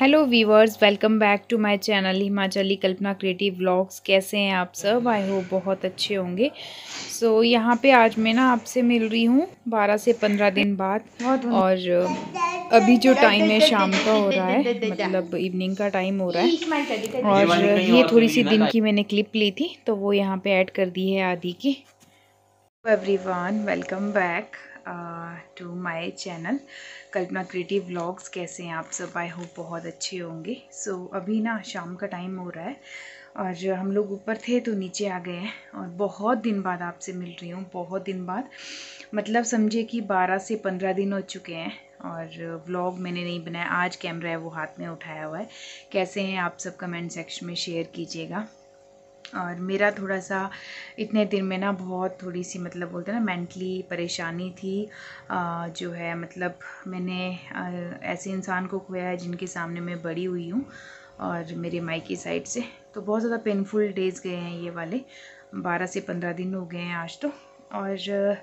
hello viewers welcome back to my channel Himachali Kalpana creative vlogs कैसे हैं आप सब आई होप बहुत अच्छे होंगे सो so, यहाँ पे आज मैं ना आपसे मिल रही हूँ 12 से 15 दिन बाद और अभी जो टाइम है शाम का हो रहा है मतलब इवनिंग का टाइम हो रहा है और ये थोड़ी सी दिन की मैंने क्लिप ली थी तो वो यहाँ पर ऐड कर दी है आदि की every welcome back to my channel Kalpana creative vlogs कैसे हैं आप सब आई होप बहुत अच्छे होंगे सो so, अभी ना शाम का टाइम हो रहा है और हम लोग ऊपर थे तो नीचे आ गए हैं और बहुत दिन बाद आपसे मिल रही हूँ बहुत दिन बाद मतलब समझे कि 12 से 15 दिन हो चुके हैं और व्लॉग मैंने नहीं बनाया आज कैमरा है वो हाथ में उठाया हुआ है कैसे हैं आप सब कमेंट सेक्शन में शेयर कीजिएगा और मेरा थोड़ा सा इतने दिन में ना बहुत थोड़ी सी मतलब बोलते हैं ना मेंटली परेशानी थी आ, जो है मतलब मैंने आ, ऐसे इंसान को खोया है जिनके सामने मैं बड़ी हुई हूँ और मेरे माई की साइड से तो बहुत ज़्यादा पेनफुल डेज़ गए हैं ये वाले बारह से पंद्रह दिन हो गए हैं आज तो और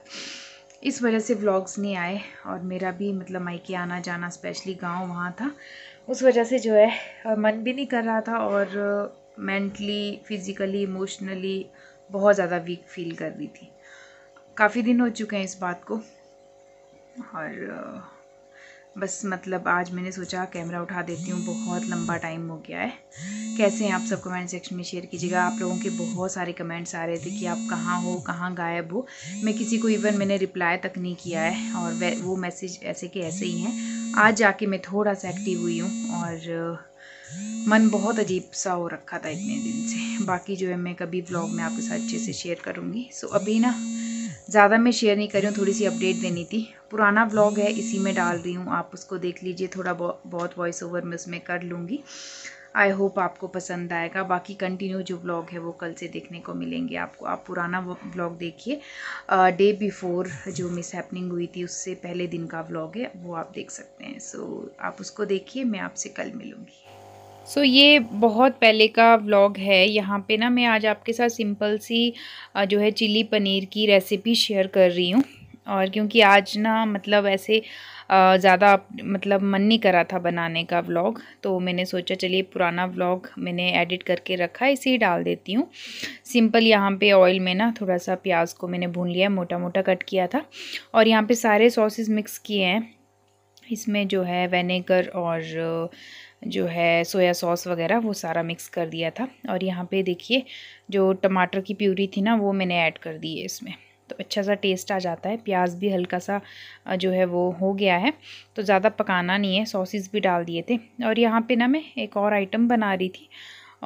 इस वजह से व्लॉग्स नहीं आए और मेरा भी मतलब माई आना जाना स्पेशली गाँव वहाँ था उस वजह से जो है मन भी नहीं कर रहा था और मेंटली फ़िज़िकली इमोशनली बहुत ज़्यादा वीक फील कर रही थी काफ़ी दिन हो चुके हैं इस बात को और बस मतलब आज मैंने सोचा कैमरा उठा देती हूँ बहुत लंबा टाइम हो गया है कैसे हैं आप सब कमेंट सेक्शन में शेयर कीजिएगा आप लोगों के बहुत सारे कमेंट्स आ रहे थे कि आप कहाँ हो कहाँ गायब हो मैं किसी को इवन मैंने रिप्लाई तक नहीं किया है और वो मैसेज ऐसे के ऐसे ही हैं आज जाके मैं थोड़ा सा एक्टिव हुई हूँ और मन बहुत अजीब सा हो रखा था इतने दिन से बाकी जो है मैं कभी ब्लॉग में आपके साथ अच्छे से शेयर करूँगी सो अभी ना ज़्यादा मैं शेयर नहीं कर रही हूँ थोड़ी सी अपडेट देनी थी पुराना ब्लॉग है इसी में डाल रही हूँ आप उसको देख लीजिए थोड़ा बहुत वॉइस ओवर मैं उसमें कर लूँगी आई होप आपको पसंद आएगा बाकी कंटिन्यू जो ब्लॉग है वो कल से देखने को मिलेंगे आपको आप पुराना ब्लॉग देखिए डे बिफोर जो मिस हैपनिंग हुई थी उससे पहले दिन का ब्लॉग है वो आप देख सकते हैं सो so, आप उसको देखिए मैं आपसे कल मिलूँगी सो so, ये बहुत पहले का व्लॉग है यहाँ पे ना मैं आज आपके साथ सिंपल सी जो है चिली पनीर की रेसिपी शेयर कर रही हूँ और क्योंकि आज ना मतलब ऐसे ज़्यादा मतलब मन नहीं करा था बनाने का व्लॉग तो मैंने सोचा चलिए पुराना व्लॉग मैंने एडिट करके रखा है इसे ही डाल देती हूँ सिंपल यहाँ पे ऑयल में ना थोड़ा सा प्याज को मैंने भून लिया मोटा मोटा कट किया था और यहाँ पर सारे सॉसेज मिक्स किए हैं इसमें जो है वेनेगर और जो है सोया सॉस वगैरह वो सारा मिक्स कर दिया था और यहाँ पे देखिए जो टमाटर की प्यूरी थी ना वो मैंने ऐड कर दी है इसमें तो अच्छा सा टेस्ट आ जाता है प्याज भी हल्का सा जो है वो हो गया है तो ज़्यादा पकाना नहीं है सॉसेस भी डाल दिए थे और यहाँ पे ना मैं एक और आइटम बना रही थी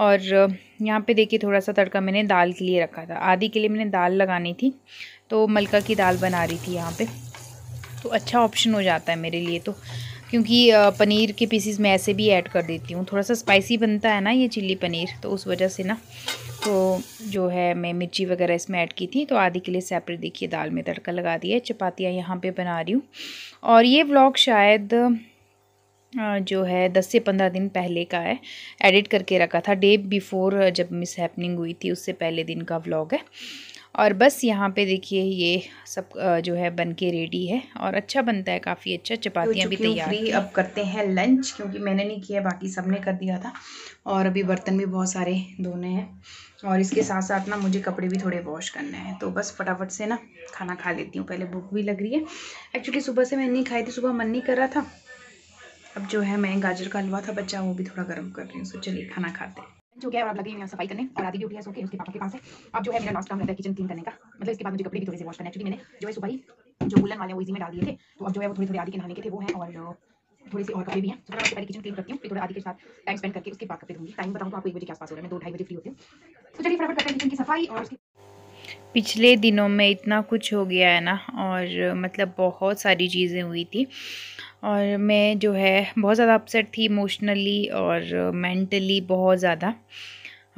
और यहाँ पे देखिए थोड़ा सा तड़का मैंने दाल के लिए रखा था आधी के लिए मैंने दाल लगानी थी तो मलका की दाल बना रही थी यहाँ पर तो अच्छा ऑप्शन हो जाता है मेरे लिए तो क्योंकि पनीर के पीसीस मैं ऐसे भी ऐड कर देती हूँ थोड़ा सा स्पाइसी बनता है ना ये चिल्ली पनीर तो उस वजह से ना तो जो है मैं मिर्ची वगैरह इसमें ऐड की थी तो आधी के लिए सेपरेट देखिए दाल में तड़का लगा दिया चपातियाँ यहाँ पे बना रही हूँ और ये व्लॉग शायद जो है दस से पंद्रह दिन पहले का है एडिट करके रखा था डे बिफ़ोर जब मिस हैपनिंग हुई थी उससे पहले दिन का व्लॉग है और बस यहाँ पे देखिए ये सब जो है बन के रेडी है और अच्छा बनता है काफ़ी अच्छा चपातियाँ भी तैयार फ्री अब करते हैं लंच क्योंकि मैंने नहीं किया बाकी सब ने कर दिया था और अभी बर्तन भी बहुत सारे धोने हैं और इसके साथ साथ ना मुझे कपड़े भी थोड़े वॉश करने हैं तो बस फटाफट से ना खाना खा लेती हूँ पहले भूख भी लग रही है एक्चुअली सुबह से मैंने नहीं खाई थी सुबह मन नहीं कर रहा था अब जो है मैं गाजर का हलवा था बच्चा वो भी थोड़ा गर्म कर रही हूँ सो चलिए खाना खाते हैं जो क्या और अब लगे यहाँ सफाई करने और आदि भी है सोके उसके पापा के पास है अब जो है मेरा लास्ट काम रहता है किचन क्लीन करने का मतलब इसके बाद मुझे कपड़े भी थोड़े से वॉश करने एक्चुअली मैंने जो है सुबह ही जो बुलन वाले वो इसी में डाल दिए थे तो अब जो है वो थोड़े थोड़े आदि के नहाने के थे वो हैं और थोड़ी सी और कपड़े भी हैं तो मैं पहले किचन क्लीन करती हूँ फिर थोड़ा आदि के साथ टाइम स्पेंड करके उसके बाद कपड़े दूँगी टाइम बताऊँ तो आपको एक बजे के आसपास हो रहा है मैं दो ढाई बजे फ्री होती हूँ तो चलिए फटाफट करते हैं किचन की सफाई और उसकी पिछले दिनों में इतना कुछ हो गया है ना और मतलब बहुत सारी चीज़ें हुई थी और मैं जो है बहुत ज़्यादा अपसेट थी इमोशनली और मेंटली बहुत ज़्यादा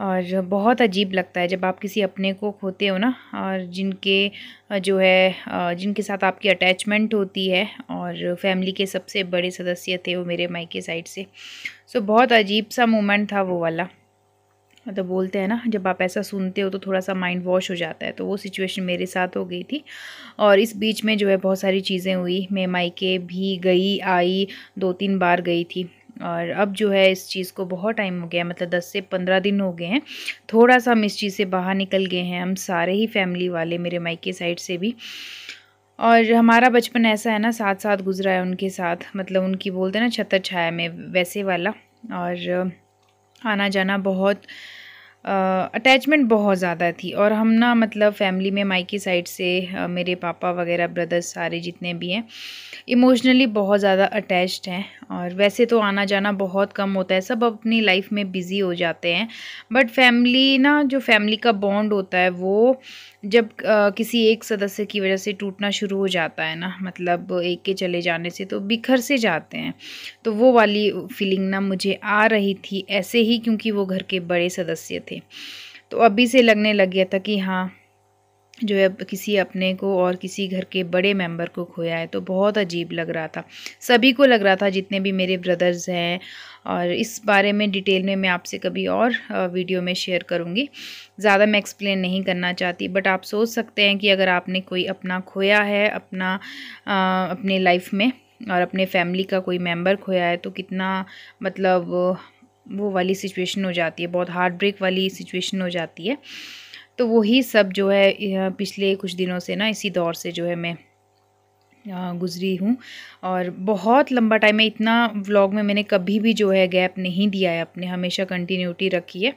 और बहुत अजीब लगता है जब आप किसी अपने को खोते हो ना और जिनके जो है जिनके साथ आपकी अटैचमेंट होती है और फैमिली के सबसे बड़े सदस्य थे वो मेरे माई के साइड से सो बहुत अजीब सा मोमेंट था वो वाला मतलब तो बोलते हैं ना जब आप ऐसा सुनते हो तो थोड़ा सा माइंड वॉश हो जाता है तो वो सिचुएशन मेरे साथ हो गई थी और इस बीच में जो है बहुत सारी चीज़ें हुई मैं मायके भी गई आई दो तीन बार गई थी और अब जो है इस चीज़ को बहुत टाइम हो गया मतलब दस से पंद्रह दिन हो गए हैं थोड़ा सा हम इस चीज़ से बाहर निकल गए हैं हम सारे ही फैमिली वाले मेरे मायके साइड से भी और हमारा बचपन ऐसा है ना साथ साथ गुजरा है उनके साथ मतलब उनकी बोलते हैं ना छतर छाया में वैसे वाला और आना जाना बहुत अटैचमेंट बहुत ज़्यादा थी और हम ना मतलब फैमिली में माई की साइड से uh, मेरे पापा वगैरह ब्रदर्स सारे जितने भी हैं इमोशनली बहुत ज़्यादा अटैच्ड हैं और वैसे तो आना जाना बहुत कम होता है सब अपनी लाइफ में बिज़ी हो जाते हैं बट फैमिली ना जो फैमिली का बॉन्ड होता है वो जब आ, किसी एक सदस्य की वजह से टूटना शुरू हो जाता है ना मतलब एक के चले जाने से तो बिखर से जाते हैं तो वो वाली फीलिंग ना मुझे आ रही थी ऐसे ही क्योंकि वो घर के बड़े सदस्य थे तो अभी से लगने लग गया था कि हाँ जो है किसी अपने को और किसी घर के बड़े मेंबर को खोया है तो बहुत अजीब लग रहा था सभी को लग रहा था जितने भी मेरे ब्रदर्स हैं और इस बारे में डिटेल में मैं आपसे कभी और वीडियो में शेयर करूँगी ज़्यादा मैं एक्सप्लेन नहीं करना चाहती बट आप सोच सकते हैं कि अगर आपने कोई अपना खोया है अपना आ, अपने लाइफ में और अपने फैमिली का कोई मेम्बर खोया है तो कितना मतलब वो वाली सिचुएशन हो जाती है बहुत हार्ट ब्रेक वाली सिचुएशन हो जाती है तो वही सब जो है पिछले कुछ दिनों से ना इसी दौर से जो है मैं गुज़री हूँ और बहुत लंबा टाइम है इतना व्लॉग में मैंने कभी भी जो है गैप नहीं दिया है अपने हमेशा कंटिन्यूटी रखी है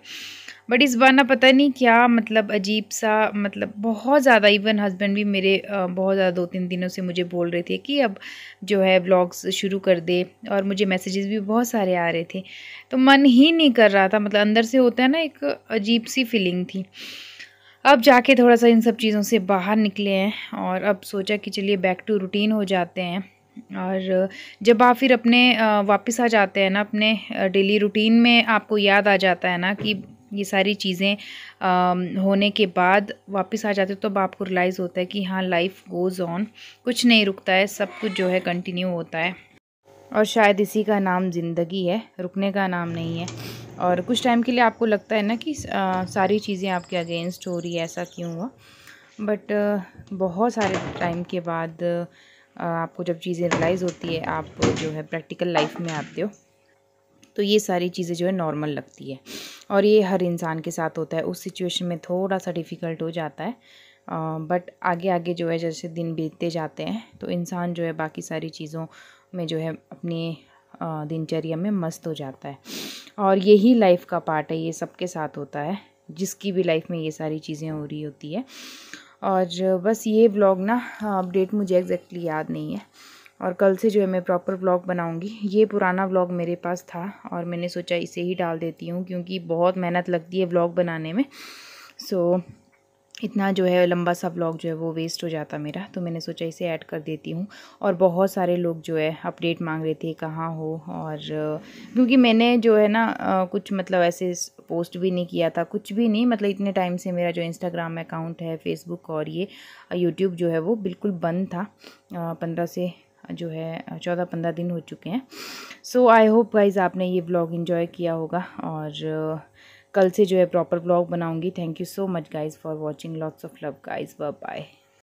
बट इस बार ना पता नहीं क्या मतलब अजीब सा मतलब बहुत ज़्यादा इवन हस्बैंड भी मेरे बहुत ज़्यादा दो तीन दिनों से मुझे बोल रहे थे कि अब जो है व्लॉग्स शुरू कर दे और मुझे मैसेजेस भी बहुत सारे आ रहे थे तो मन ही नहीं कर रहा था मतलब अंदर से होता है ना एक अजीब सी फीलिंग थी अब जाके थोड़ा सा इन सब चीज़ों से बाहर निकले हैं और अब सोचा कि चलिए बैक टू रूटीन हो जाते हैं और जब आप फिर अपने वापस आ जाते हैं ना अपने डेली रूटीन में आपको याद आ जाता है ना कि ये सारी चीज़ें होने के बाद वापस आ जाते तो अब आपको रिलाइज़ होता है कि हाँ लाइफ गोज़ ऑन कुछ नहीं रुकता है सब कुछ जो है कंटिन्यू होता है और शायद इसी का नाम ज़िंदगी है रुकने का नाम नहीं है और कुछ टाइम के लिए आपको लगता है ना कि आ, सारी चीज़ें आपके अगेंस्ट हो रही है ऐसा क्यों हुआ बट बहुत सारे टाइम के बाद आपको जब चीज़ें रियलाइज़ होती है आप जो है प्रैक्टिकल लाइफ में आते हो तो ये सारी चीज़ें जो है नॉर्मल लगती है और ये हर इंसान के साथ होता है उस सिचुएशन में थोड़ा सा डिफ़िकल्ट हो जाता है बट आगे आगे जो है जैसे दिन बीतते जाते हैं तो इंसान जो है बाकी सारी चीज़ों में जो है अपनी दिनचर्या में मस्त हो जाता है और यही लाइफ का पार्ट है ये सबके साथ होता है जिसकी भी लाइफ में ये सारी चीज़ें हो रही होती है और बस ये ब्लॉग ना अपडेट मुझे एग्जैक्टली याद नहीं है और कल से जो है मैं प्रॉपर ब्लॉग बनाऊंगी ये पुराना ब्लॉग मेरे पास था और मैंने सोचा इसे ही डाल देती हूँ क्योंकि बहुत मेहनत लगती है ब्लॉग बनाने में सो so, इतना जो है लंबा सा व्लॉग जो है वो वेस्ट हो जाता मेरा तो मैंने सोचा इसे ऐड कर देती हूँ और बहुत सारे लोग जो है अपडेट मांग रहे थे कहाँ हो और क्योंकि मैंने जो है ना कुछ मतलब ऐसे पोस्ट भी नहीं किया था कुछ भी नहीं मतलब इतने टाइम से मेरा जो इंस्टाग्राम अकाउंट है फेसबुक और ये यूट्यूब जो है वो बिल्कुल बंद था पंद्रह से जो है चौदह पंद्रह दिन हो चुके हैं सो आई होप गाइज आपने ये ब्लॉग इन्जॉय किया होगा और कल से जो है प्रॉपर ब्लॉग बनाऊंगी thank you so much guys for watching lots of love guys bye